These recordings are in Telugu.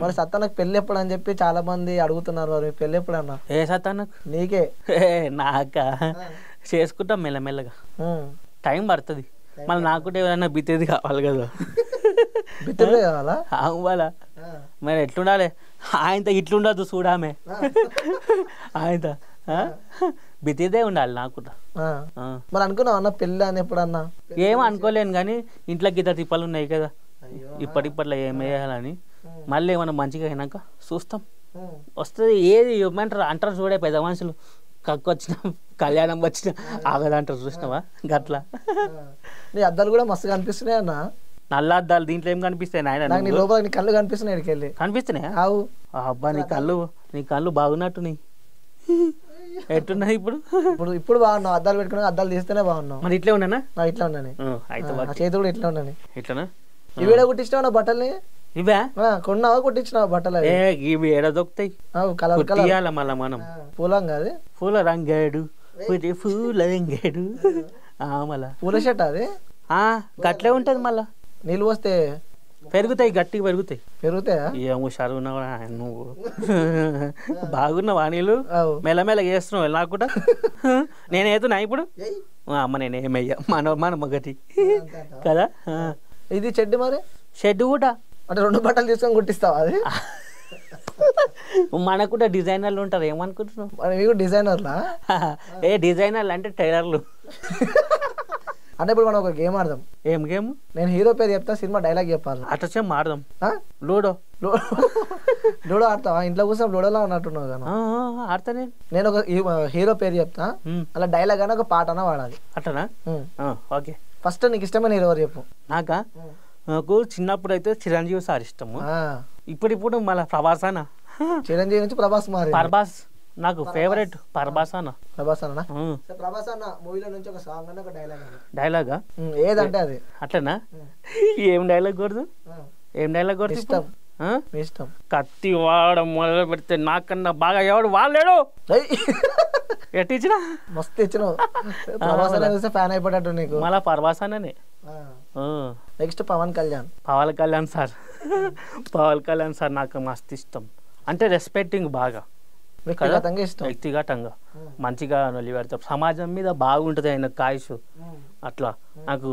మరి సత్తానకు పెళ్ళి ఎప్పుడు అని చెప్పి చాలా మంది అడుగుతున్నారు మరి పెళ్ళి ఎప్పుడు అన్న ఏ సత్తానకు నీకే నాక చేసుకుంటాం మెల్లమెల్లగా టైం పడుతుంది మళ్ళీ నాకు కూడా ఏమైనా బిత్తేది కావాలి కదా బిత్తేది కావాలా అవ్వాలా మరి ఎట్లుండాలి ఆయనతో ఇట్లుండదు చూడామే ఆయనతో బితిదే ఉండాలి నాకు మరి అనుకున్నావు అన్న పెళ్ళి అని ఎప్పుడన్నా ఏం అనుకోలేను కానీ ఇంట్లో గిద్దరు తిప్పలు ఉన్నాయి కదా ఇప్పటిప్పట్లో ఏం వేయాలని మళ్ళీ మనం మంచిగా అయినాక చూస్తాం వస్తుంది ఏది ఇవ్వమంటారు అంటారు చూడే పెద్ద మనుషులు కక్కు వచ్చిన కళ్యాణం వచ్చిన ఆగదంటారు చూసినావా గట్లా నీ అద్దాలు కూడా మస్తుగా అనిపిస్తున్నాయి అన్న నల్ల అద్దాలు దీంట్లో ఏం కనిపిస్తాయి నాయన నీ లోపల నీ కళ్ళు కనిపిస్తున్నాయి వెళ్ళి కనిపిస్తున్నాయి అబ్బా నీ కళ్ళు నీ కళ్ళు బాగున్నట్టు నీ ఎట్టున్నాయి ఇప్పుడు ఇప్పుడు ఇప్పుడు బాగున్నావు అద్దాలు పెట్టుకున్నా అద్దాలు తీస్తేనే బాగున్నావు మరి ఇట్లే ఉన్నానా ఇట్లా ఉన్నాను చేతి కూడా ఇట్లా ఉన్నాను ఇట్లానా ఇవి కూడా కుట్టించినావు నా బట్టల్ని ఇవా కొన్నావా కొట్టించినావా బట్టలు ఇవి ఎడ దొక్కుతాయి కలర్ కలర్ మళ్ళీ మనం పూలం కాదు పూల రంగాడు పూల రంగాడు మళ్ళా పూల షర్ట్ అది గట్లే ఉంటది మళ్ళా నీళ్ళు వస్తే పెరుగుతాయి గట్టిగా పెరుగుతాయి పెరుగుతాయా ఏమో చదువున్నావు నువ్వు బాగున్నావా నీళ్ళు మెల్లమెల్ల చేస్తున్నావు నాకు కూడా నేనేతున్నా ఇప్పుడు అమ్మ నేనేమయ్యా మన మన మొగటి కదా ఇది చెడ్డు మరి షెడ్డు కూడా అంటే రెండు బట్టలు తీసుకొని కుట్టిస్తావా అది మనకు కూడా డిజైనర్లు ఉంటారు ఏమనుకుంటున్నావు మీకు డిజైనర్లా ఏ డిజైనర్లు అంటే టైలర్లు అంటే ఇప్పుడు మనం ఒక గేమ్ ఆడదాం ఏం గేమ్ నేను హీరో పేరు చెప్తా సినిమా డైలాగ్ చెప్పాలి అట్లా సేమ్ ఆడదాం లూడో లూడో ఆడతావా ఇంట్లో కూర్చొని లూడోలో ఉన్నట్టున్నావు కదా ఆడతా నేను ఒక హీరో పేరు చెప్తా అలా డైలాగ్ అని ఒక పాటన వాడాలి అట్లనా ఓకే ఫస్ట్ నీకు ఇష్టమైన హీరో చెప్పు నాకా నాకు చిన్నప్పుడు అయితే చిరంజీవి సార్ ఇష్టము ఇప్పుడిప్పుడు మళ్ళీ ప్రభాస్ అన్న చిరంజీవి నుంచి ప్రభాస్ ప్రభాస్ నాకు ఫేవరెట్ ప్రభాస్ అన్న ప్రభాస్ అన్న ప్రభాస్ అన్న మూవీలో నుంచి ఒక సాంగ్ అన్న డైలాగ్ ఏదంటే అది అట్లనా ఏం డైలాగ్ కూడదు ఏం డైలాగ్ కూడదు ఇష్టం ఇష్టం కత్తి వాడడం మొదలు పెడితే నాకన్నా బాగా ఎవడు వాళ్ళేడు ఎట్టిచ్చినా మస్తు ఇచ్చిన ఫ్యాన్ అయిపోయాడు నీకు మళ్ళీ ప్రభాస్ అన్ననే next Pawan Kalyan Pawan Kalyan sir Pawan Kalyan sir నాకు మస్తు ఇష్టం అంటే రెస్పెక్టింగ్ బాగా వ్యక్తిగతంగా ఇష్టం వ్యక్తిగతంగా మంచిగా నిలబెడతాం సమాజం మీద బాగుంటుంది ఆయన కాయసు అట్లా నాకు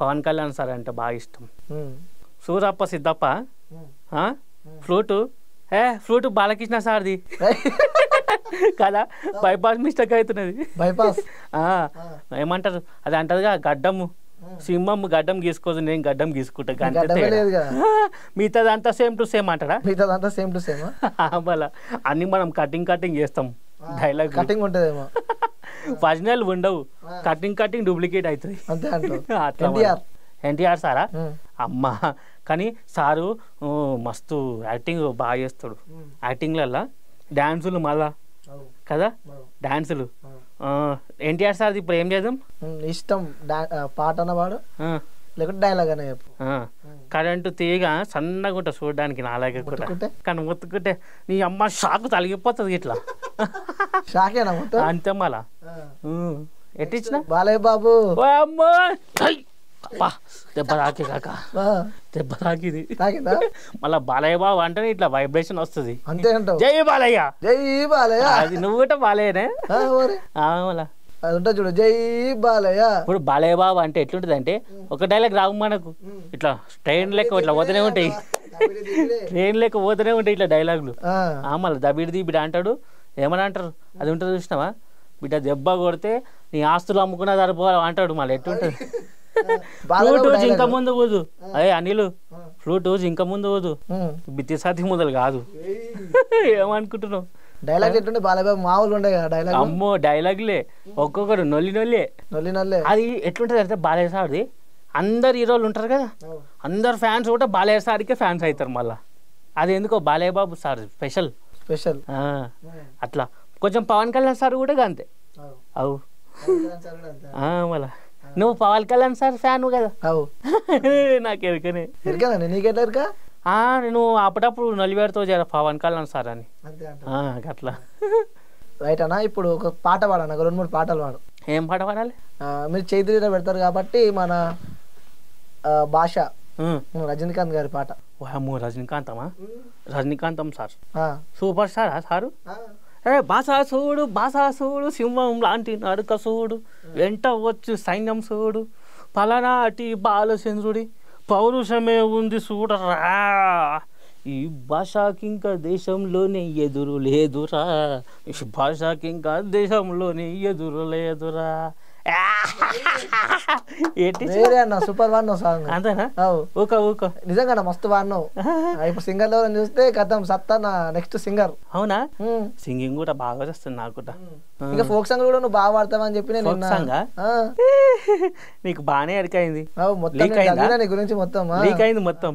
పవన్ కళ్యాణ్ సార్ అంటే బాగా ఇష్టం సూరప్ప సిద్ధప్ప ఫ్లూటు ఏ ఫ్లూట్ బాలకృష్ణ సార్ది కదా బైపాస్ మిస్టేక్ అవుతున్నది బైపాస్ ఏమంటారు అది అంటారుగా గడ్డము సింహం గడ్డం గీసుకోదు నేను గడ్డం గీసుకుంటా మిగతాదంతా సేమ్ టు సేమ్ అంటారా మిగతాదంతా సేమ్ టు సేమ్ మళ్ళా అన్ని మనం కటింగ్ కటింగ్ చేస్తాం డైలాగ్ కటింగ్ ఉంటుందేమో ఒరిజినల్ ఉండవు కటింగ్ కటింగ్ డూప్లికేట్ అవుతుంది అట్లా ఎన్టీఆర్ సారా అమ్మా కానీ సారు మస్తు యాక్టింగ్ బాగా చేస్తాడు యాక్టింగ్లల్లా డ్యాన్సులు మళ్ళా కదా డ్యాన్సులు ఎన్టీఆర్ సార్ ఇప్పుడు ఏం చేద్దాం ఇష్టం పాట అన్నవాడు లేకుంటే డైలాగ్ అనే చెప్పు కరెంటు తీగ సన్నగా ఉంటుంది చూడడానికి నాలాగే కానీ ఒత్తుకుంటే నీ అమ్మ షాక్ తలగిపోతుంది ఇట్లా షాకేనా అంతే మళ్ళా ఎట్టించిన బాలయ్య బాబు అమ్మో కాక దెబ్బ తాకిది మళ్ళీ బాలయ్య బాబు అంటే ఇట్లా వైబ్రేషన్ వస్తుంది అంతే జై బాలయ్య జై బాలయ్య అది నువ్వు కూడా బాలయ్యనే మళ్ళా చూడు జై బాలయ్య ఇప్పుడు బాలయ్య బాబు అంటే ఎట్లుంటది అంటే ఒక డైలాగ్ రావు మనకు ఇట్లా ట్రైన్ లెక్క ఇట్లా పోతూనే ఉంటాయి ట్రైన్ లెక్క పోతూనే ఉంటాయి ఇట్లా డైలాగులు మళ్ళీ దబిడి దిబిడి అంటాడు ఏమని అంటారు అది ఉంటుంది చూసినావా బిడ్డ దెబ్బ కొడితే నీ ఆస్తులు అమ్ముకున్నా సరిపోవాలి అంటాడు మళ్ళీ ఎట్లుంటది ఫ్లూట్ ఇంకా ముందు పోదు అదే అనిలు ఫ్లూట్ ఇంకా ముందు పోదు బిత్తి సాధి మొదలు కాదు ఏమనుకుంటున్నావు డైలాగ్ ఎట్టుండే బాలబాబు మామూలు ఉండే కదా డైలాగ్ అమ్మో డైలాగ్లే ఒక్కొక్కరు నొల్లి నొల్లి నొల్లి నొల్లి అది ఎట్లుంటది అంటే బాలయ్య సార్ది అందరు హీరోలు ఉంటారు కదా అందరు ఫ్యాన్స్ కూడా బాలయ్య సార్కే ఫ్యాన్స్ అవుతారు మళ్ళీ అది ఎందుకో Balayya Babu sir special special అట్లా కొంచెం పవన్ కళ్యాణ్ సార్ కూడా అంతే అవు మళ్ళా నువ్వు పవన్ కళ్యాణ్ సార్ ఫ్యాన్ కదా నాకు ఎరకనే ఎరకదండి నీకెట్లా ఆ నేను అప్పుడప్పుడు నలివేరుతో చేరా పవన్ కళ్యాణ్ సార్ అని అట్లా రైట్ అన్న ఇప్పుడు ఒక పాట పాడన్న రెండు మూడు పాటలు పాడు ఏం పాట పాడాలి మీరు చైతన్య పెడతారు కాబట్టి మన భాష రజనీకాంత్ గారి పాట రజనీకాంతమా రజనీకాంతం సార్ సూపర్ స్టారా సారు ఏ బాసాసుడు బాసాసుడు సింహం లాంటి నరకసుడు వెంట వచ్చు సైన్యం సూడు పలనాటి బాలచంద్రుడి పౌరుషమే ఉంది చూడరా ఈ భాషకి ఇంకా దేశంలోనే ఎదురు లేదురా ఈ భాషకి ఇంకా దేశంలోనే ఎదురు లేదురా అన్న సూపర్ వాడినావు సాంగ్ అంతేనా ఊకో ఊకో నిజంగా మస్తు వాడినావు ఇప్పుడు సింగర్ లో చూస్తే కథం సత్తా నా నెక్స్ట్ సింగర్ అవునా సింగింగ్ కూడా బాగా చేస్తుంది నాకు కూడా ఇంకా ఫోక్ సాంగ్ కూడా నువ్వు బాగా వాడతావు అని చెప్పి నేను నీకు బాగానే అడికైంది మొత్తం నీ గురించి మొత్తం లీక్ అయింది మొత్తం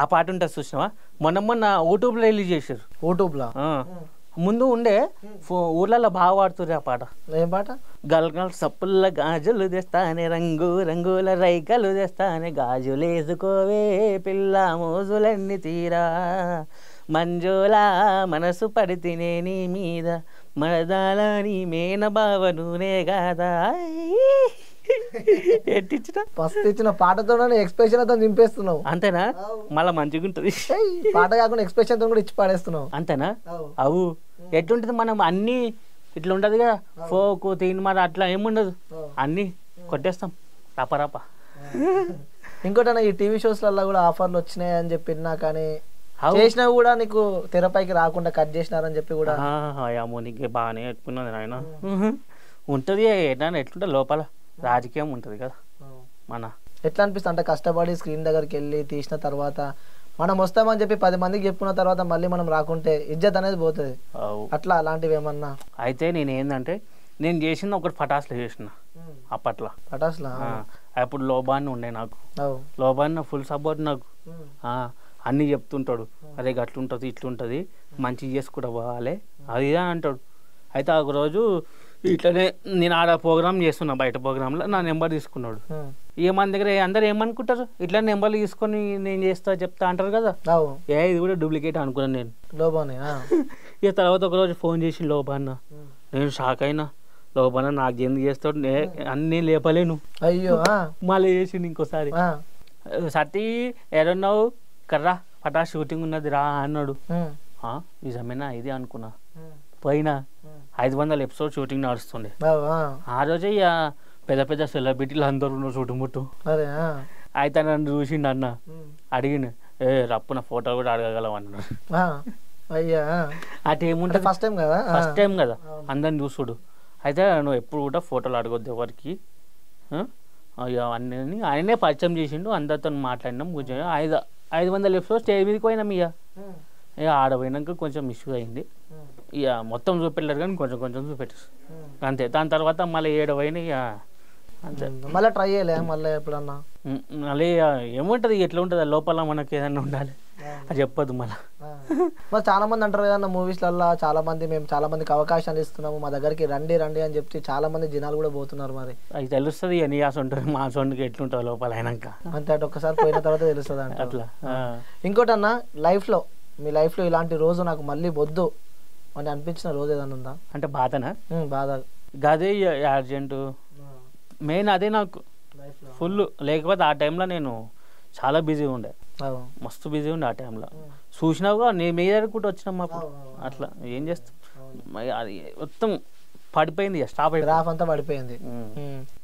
ఆ పాట ఉంటుంది చూసినావా మొన్న మొన్న యూట్యూబ్ లో రిలీజ్ చేశారు యూట్యూబ్ లో ముందు ఉండే ఊర్లలో బాగా వాడుతుర్రు ఆ పాట ఏం పాట గల్గల్ సప్పుల్ల గాజులు తెస్తానే రంగు రంగుల రైకలు తెస్తానే వేసుకోవే పిల్ల మోజులన్నీ తీరా మంజోలా మనసు పడితేనే నీ మీద మరదాలని మేన బావ నూనే కాదా ఫస్ట్ ఇచ్చిన పాటతో ఎక్స్ప్రెషన్ అతను నింపేస్తున్నావు అంతేనా మళ్ళీ మంచిగా ఉంటుంది పాట కాకుండా ఎక్స్ప్రెషన్ కూడా ఇచ్చి పాడేస్తున్నావు అంతేనా అవు ఎట్లుంటుంది మనం అన్నీ ఇట్లా ఉండదుగా ఫోకు తీన్మార్ అట్లా ఏముండదు అన్ని కొట్టేస్తాం రాప ఇంకోటి అన్న ఈ టీవీ షోస్లలో కూడా ఆఫర్లు వచ్చినాయి అని చెప్పి కానీ చేసినా కూడా నీకు తెరపైకి రాకుండా కట్ చేసినారని చెప్పి కూడా నీకు బాగానే చెప్పుకున్నది నాయన ఉంటుంది ఏంటన్నా ఎట్లుంటే లోపల రాజకీయం ఉంటుంది కదా మన ఎట్లా అనిపిస్తుంది అంటే కష్టపడి స్క్రీన్ దగ్గరికి వెళ్ళి తీసిన తర్వాత మనం వస్తామని చెప్పి పది మందికి చెప్పుకున్న తర్వాత మళ్ళీ మనం రాకుంటే ఇజ్జత్ అనేది పోతుంది అట్లా అలాంటివి ఏమన్నా అయితే నేను ఏంటంటే నేను చేసింది ఒకటి పటాసులు చేసిన అప్పట్లో పటాసులా అప్పుడు లోబాన్ని ఉండే నాకు లోబాన్ ఫుల్ సపోర్ట్ నాకు అన్నీ చెప్తుంటాడు అదే అట్లుంటుంది ఇట్లుంటుంది మంచి చేసుకుంటా పోవాలి అది అంటాడు అయితే ఒక రోజు ఇట్లనే నేను ఆడ ప్రోగ్రామ్ చేస్తున్నా బయట ప్రోగ్రాంలో నా నెంబర్ తీసుకున్నాడు ఇక మన దగ్గర అందరు ఏమనుకుంటారు ఇట్లా నెంబర్లు తీసుకొని నేను చేస్తా చెప్తా అంటారు కదా ఏ ఇది కూడా డూప్లికేట్ అనుకున్నాను నేను ఇక తర్వాత ఒకరోజు ఫోన్ చేసి లోబాన్న నేను షాక్ అయినా లోపల నాకు ఎందుకు చేస్తాడు నేను లేపలేను అయ్యో మళ్ళీ చేసిండు ఇంకోసారి సతీ ఎడన్నావు కర్రా పటా షూటింగ్ ఉన్నది రా అన్నాడు నిజమేనా ఇది అనుకున్నా పోయినా ఐదు వందల ఎపిసోడ్ షూటింగ్ నడుస్తుండే ఆ రోజే పెద్ద పెద్ద సెలబ్రిటీలు అందరు ఉన్నారు చుట్టుముట్టు అయితే నన్ను చూసిండు అన్న అడిగిన ఏ రప్పున ఫోటో కూడా అడగగలం అన్నాడు అయ్యా అటు ఏముంటుంది ఫస్ట్ టైం కదా ఫస్ట్ టైం కదా అందరిని చూసుడు అయితే నువ్వు ఎప్పుడు కూడా ఫోటోలు అడగొద్దు ఎవరికి అన్నీ ఆయనే పరిచయం చేసిండు అందరితో మాట్లాడినాం కొంచెం ఐదు ఐదు వందల ఎపిసోడ్ స్టేజ్ మీదకి పోయినాం ఇక ఇక ఆడ పోయినాక కొంచెం ఇష్యూ అయింది ఇక మొత్తం చూపెట్టలేరు కానీ కొంచెం కొంచెం చూపెట్టారు అంతే దాని తర్వాత మళ్ళీ ఏడవైన ఇక అంతే మళ్ళీ ట్రై చేయలే మళ్ళీ ఎప్పుడన్నా మళ్ళీ ఏముంటది ఎట్లా ఉంటుంది లోపల మనకి ఏదైనా ఉండాలి అది చెప్పదు మళ్ళీ మరి చాలా మంది అంటారు కదన్నా మూవీస్లల్లో చాలా మంది మేము చాలా మందికి అవకాశాలు ఇస్తున్నాము మా దగ్గరికి రండి రండి అని చెప్తే చాలా మంది జనాలు కూడా పోతున్నారు మరి అది తెలుస్తుంది ఇక ఆశ ఉంటుంది మా సొంతకి ఎట్లుంటుంది లోపల అయినాక అంతే అటు ఒక్కసారి పోయిన తర్వాత తెలుస్తుంది అంటే అట్లా ఇంకోటి అన్న లైఫ్లో మీ లైఫ్లో ఇలాంటి రోజు నాకు మళ్ళీ వద్దు అని అనిపించిన రోజు ఏదన్నా ఉందా అంటే బాధనా బాధ గదే అర్జెంటు మెయిన్ అదే నాకు ఫుల్ లేకపోతే ఆ టైంలో నేను చాలా బిజీ ఉండే మస్తు బిజీ ఉండే ఆ టైంలో చూసినావుగా నేను మీ దగ్గర వచ్చిన మాకు అట్లా ఏం చేస్తాం అది మొత్తం పడిపోయింది స్టాప్ అయిపోయింది అంతా పడిపోయింది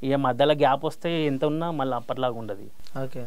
ఇక మధ్యలో గ్యాప్ వస్తే ఎంత ఉన్నా మళ్ళీ అప్పట్లాగా ఉండదు ఓకే